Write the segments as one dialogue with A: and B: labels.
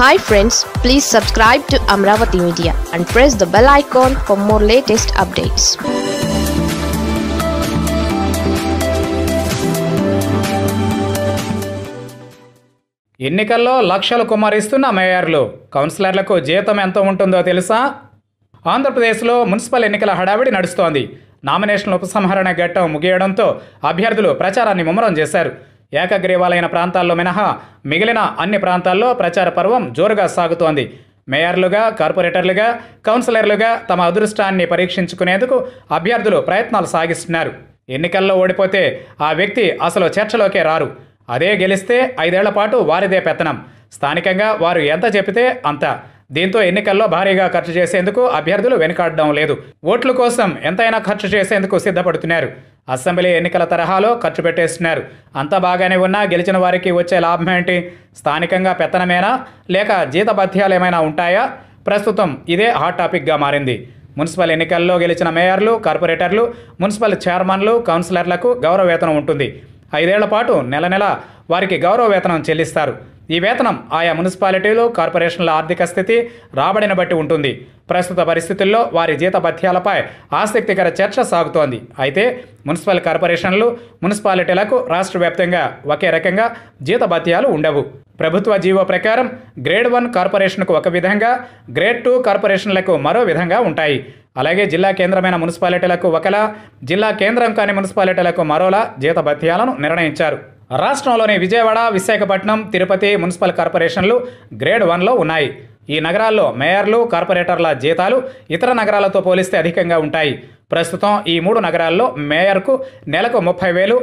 A: hi friends please subscribe to Amaravati media and press the bell icon for more latest updates ఎన్నికల్లో లక్షలు కుమారిస్తున్న మేయర్లు కౌన్సిలర్లకు జీతం ఎంత ఉంటుందో తెలుసా ఆంధ్రప్రదేశ్లో మున్సిపల్ ఎన్నికల హడావిడి నడుస్తోంది నామినేషన్ ఉపసంహరణ ఘట్టం ముగియడంతో అభ్యర్థులు ప్రచారాన్ని ముమ్మరం చేశారు ఏకగ్రీవాలైన ప్రాంతాల్లో మినహా మిగిలిన అన్ని ప్రాంతాల్లో ప్రచార పర్వం జోరుగా సాగుతోంది మేయర్లుగా కార్పొరేటర్లుగా కౌన్సిలర్లుగా తమ అదృష్టాన్ని పరీక్షించుకునేందుకు అభ్యర్థులు ప్రయత్నాలు సాగిస్తున్నారు ఎన్నికల్లో ఓడిపోతే ఆ వ్యక్తి అసలు చర్చలోకే రారు అదే గెలిస్తే ఐదేళ్ల పాటు వారిదే పెత్తనం స్థానికంగా వారు ఎంత చెబితే అంత దీంతో ఎన్నికల్లో భారీగా ఖర్చు చేసేందుకు అభ్యర్థులు వెనుకాడడం లేదు ఓట్ల కోసం ఎంతైనా ఖర్చు చేసేందుకు సిద్ధపడుతున్నారు అసెంబ్లీ ఎన్నికల తరహాలో ఖర్చు పెట్టేస్తున్నారు అంతా బాగానే ఉన్నా గెలిచిన వారికి వచ్చే లాభం ఏంటి స్థానికంగా పెత్తనమేనా లేక జీతభత్యాలు ఏమైనా ఉంటాయా ప్రస్తుతం ఇదే హాట్ టాపిక్గా మారింది మున్సిపల్ ఎన్నికల్లో గెలిచిన మేయర్లు కార్పొరేటర్లు మున్సిపల్ చైర్మన్లు కౌన్సిలర్లకు గౌరవ వేతనం ఉంటుంది ఐదేళ్ల పాటు నెల నెల వారికి గౌరవ వేతనం చెల్లిస్తారు ఈ వేతనం ఆయా మున్సిపాలిటీలు కార్పొరేషన్ల ఆర్థిక స్థితి రాబడిని బట్టి ఉంటుంది ప్రస్తుత పరిస్థితుల్లో వారి జీత భత్యాలపై ఆసక్తికర చర్చ సాగుతోంది అయితే మున్సిపల్ కార్పొరేషన్లు మున్సిపాలిటీలకు రాష్ట్ర వ్యాప్తంగా ఒకే రకంగా జీత భత్యాలు ఉండవు ప్రభుత్వ జీవో ప్రకారం గ్రేడ్ వన్ కార్పొరేషన్కు ఒక విధంగా గ్రేడ్ టూ కార్పొరేషన్లకు మరో విధంగా ఉంటాయి అలాగే జిల్లా కేంద్రమైన మున్సిపాలిటీలకు ఒకలా జిల్లా కేంద్రం కాని మున్సిపాలిటీలకు మరోలా భత్యాలను నిర్ణయించారు రాష్ట్రంలోని విజయవాడ విశాఖపట్నం తిరుపతి మున్సిపల్ కార్పొరేషన్లు గ్రేడ్ వన్లో ఉన్నాయి ఈ నగరాల్లో మేయర్లు కార్పొరేటర్ల జీతాలు ఇతర నగరాలతో పోలిస్తే అధికంగా ఉంటాయి ప్రస్తుతం ఈ మూడు నగరాల్లో మేయర్కు నెలకు ముప్పై వేలు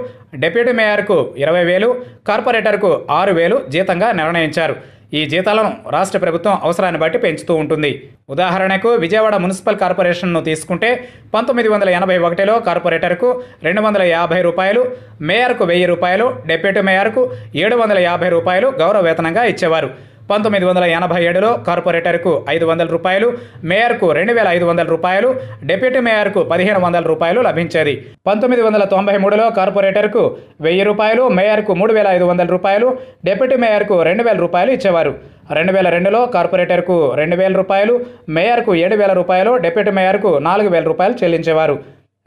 A: డిప్యూటీ మేయర్కు ఇరవై వేలు కార్పొరేటర్కు ఆరు వేలు జీతంగా నిర్ణయించారు ఈ జీతాలను రాష్ట్ర ప్రభుత్వం అవసరాన్ని బట్టి పెంచుతూ ఉంటుంది ఉదాహరణకు విజయవాడ మున్సిపల్ కార్పొరేషన్ను తీసుకుంటే పంతొమ్మిది వందల ఎనభై ఒకటిలో కార్పొరేటర్కు రెండు వందల యాభై రూపాయలు మేయర్కు వెయ్యి రూపాయలు డెప్యూటీ మేయర్కు ఏడు వందల యాభై రూపాయలు గౌరవ వేతనంగా ఇచ్చేవారు పంతొమ్మిది వందల ఎనభై ఏడులో కార్పొరేటర్కు ఐదు వందల రూపాయలు మేయర్కు రెండు వేల ఐదు వందల రూపాయలు డెప్యూటీ మేయర్కు పదిహేను వందల రూపాయలు లభించేది పంతొమ్మిది వందల తొంభై మూడులో కార్పొరేటర్కు వెయ్యి రూపాయలు మేయర్కు మూడు వేల ఐదు వందల రూపాయలు డెప్యూటీ మేయర్కు రెండు వేల రూపాయలు ఇచ్చేవారు రెండు వేల రెండులో కార్పొరేటర్కు రెండు వేల రూపాయలు మేయర్కు ఏడు వేల రూపాయలు డెప్యూటీ మేయర్కు నాలుగు వేల రూపాయలు చెల్లించేవారు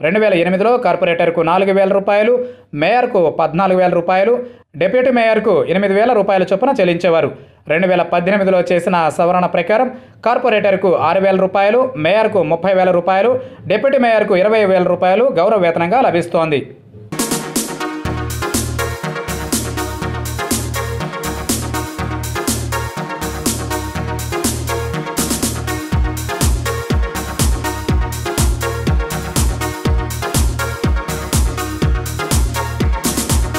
A: రెండు వేల ఎనిమిదిలో కార్పొరేటర్కు నాలుగు వేల రూపాయలు మేయర్కు పద్నాలుగు వేల రూపాయలు డిప్యూటీ మేయర్కు ఎనిమిది వేల రూపాయల చొప్పున చెల్లించేవారు రెండు వేల పద్దెనిమిదిలో చేసిన సవరణ ప్రకారం కార్పొరేటర్కు ఆరు వేల రూపాయలు మేయర్కు ముప్పై వేల రూపాయలు డిప్యూటీ మేయర్కు ఇరవై వేల రూపాయలు గౌరవ వేతనంగా లభిస్తోంది